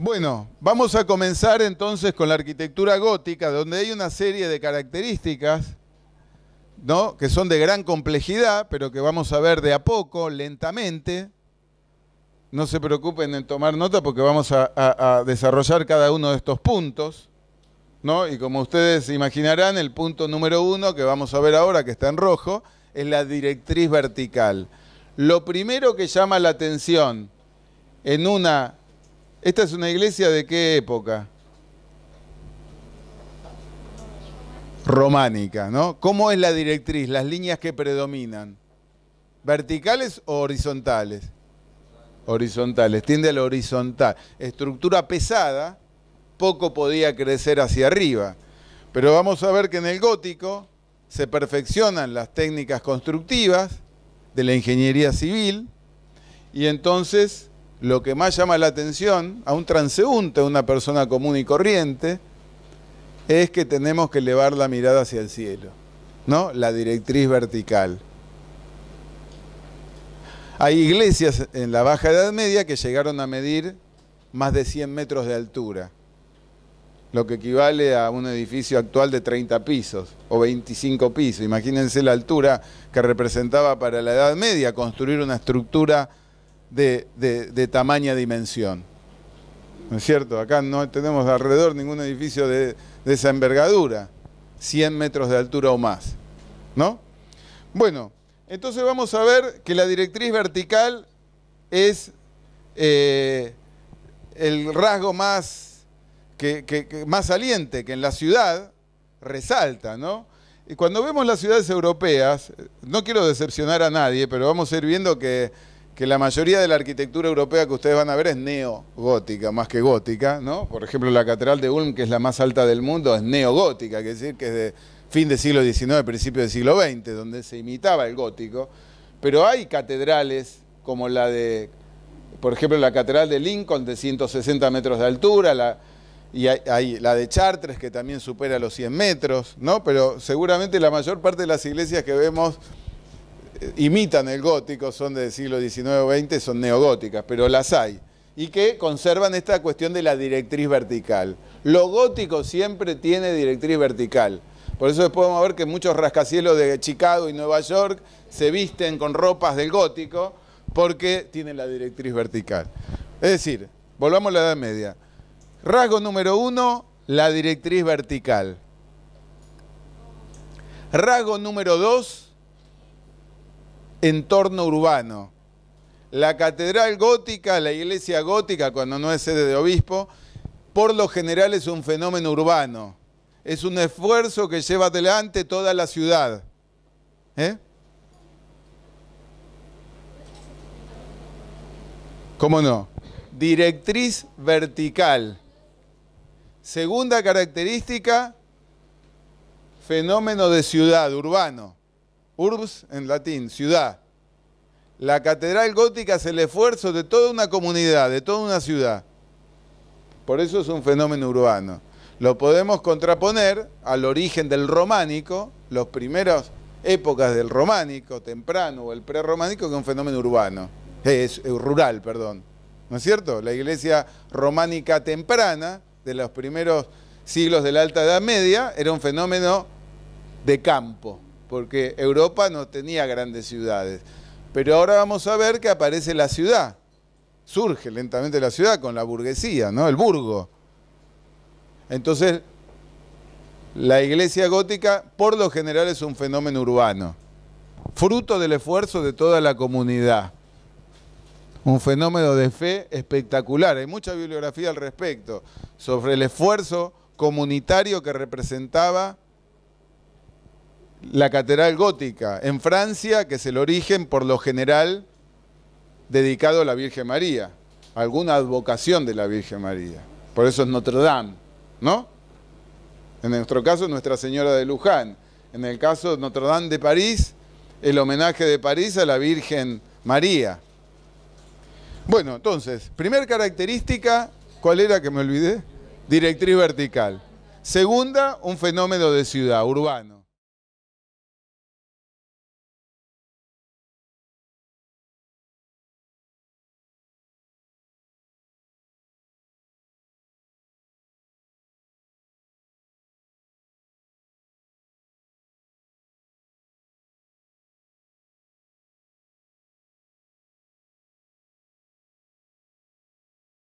Bueno, vamos a comenzar entonces con la arquitectura gótica, donde hay una serie de características ¿no? que son de gran complejidad, pero que vamos a ver de a poco, lentamente. No se preocupen en tomar nota porque vamos a, desarrollar cada uno de estos puntos. ¿no? Y como ustedes imaginarán, el punto número uno que vamos a ver ahora, que está en rojo, es la directriz vertical. Lo primero que llama la atención en una ¿Esta es una iglesia de qué época? Románica, ¿no? ¿Cómo es la directriz? Las líneas que predominan. ¿Verticales o horizontales? Horizontales, tiende a la horizontal. Estructura pesada, poco podía crecer hacia arriba. Pero vamos a ver que en el gótico se perfeccionan las técnicas constructivas de la ingeniería civil y entonces lo que más llama la atención a un transeúnte, a una persona común y corriente, es que tenemos que elevar la mirada hacia el cielo, ¿no? La directriz vertical. Hay iglesias en la Baja Edad Media que llegaron a medir más de 100 metros de altura, lo que equivale a un edificio actual de 30 pisos o 25 pisos. Imagínense la altura que representaba para la Edad Media construir una estructura de, de, tamaña dimensión. ¿No es cierto? Acá no tenemos alrededor ningún edificio de, esa envergadura, 100 metros de altura o más. ¿No? Bueno, entonces vamos a ver que la directriz vertical es eh, el rasgo más, más saliente que en la ciudad resalta, ¿no? Y cuando vemos las ciudades europeas, no quiero decepcionar a nadie, pero vamos a ir viendo que que la mayoría de la arquitectura europea que ustedes van a ver es neogótica, más que gótica, ¿no? Por ejemplo, la Catedral de Ulm, que es la más alta del mundo, es neogótica, que es decir, que es de fin del siglo XIX, principio del siglo XX, donde se imitaba el gótico. Pero hay catedrales como la de, por ejemplo, la Catedral de Lincoln, de 160 metros de altura, la, y hay, hay, la de Chartres, que también supera los 100 metros, ¿no? Pero seguramente la mayor parte de las iglesias que vemos eh, imitan el gótico, son del siglo XIX o XX, son neogóticas, pero las hay. Y que conservan esta cuestión de la directriz vertical. Lo gótico siempre tiene directriz vertical. Por eso podemos ver que muchos rascacielos de Chicago y Nueva York se visten con ropas del gótico porque tienen la directriz vertical. Es decir, volvamos a la Edad Media. Rasgo número uno, la directriz vertical. Rasgo número dos, entorno urbano. La catedral gótica, la iglesia gótica, cuando no es sede de obispo, por lo general es un fenómeno urbano. Es un esfuerzo que lleva adelante toda la ciudad. ¿Eh? ¿Cómo no? Directriz vertical. Segunda característica, fenómeno de ciudad, urbano urbs en latín, ciudad. La catedral gótica es el esfuerzo de toda una comunidad, de toda una ciudad. Por eso es un fenómeno urbano. Lo podemos contraponer al origen del románico, las primeras épocas del románico, temprano o el prerrománico, que es un fenómeno urbano, es rural, perdón. ¿No es cierto? La iglesia románica temprana, de los primeros siglos de la Alta Edad Media, era un fenómeno de campo, porque Europa no tenía grandes ciudades. Pero ahora vamos a ver que aparece la ciudad, surge lentamente la ciudad con la burguesía, ¿no? El burgo. Entonces, la iglesia gótica por lo general es un fenómeno urbano, fruto del esfuerzo de toda la comunidad. Un fenómeno de fe espectacular. Hay mucha bibliografía al respecto sobre el esfuerzo comunitario que representaba la Catedral Gótica, en Francia, que es el origen por lo general dedicado a la Virgen María, alguna advocación de la Virgen María. Por eso es Notre Dame, ¿no? En nuestro caso, Nuestra Señora de Luján. En el caso de Notre Dame de París, el homenaje de París a la Virgen María. Bueno, entonces, primer característica, ¿cuál era que me olvidé? Directriz vertical. Segunda, un fenómeno de ciudad, urbano.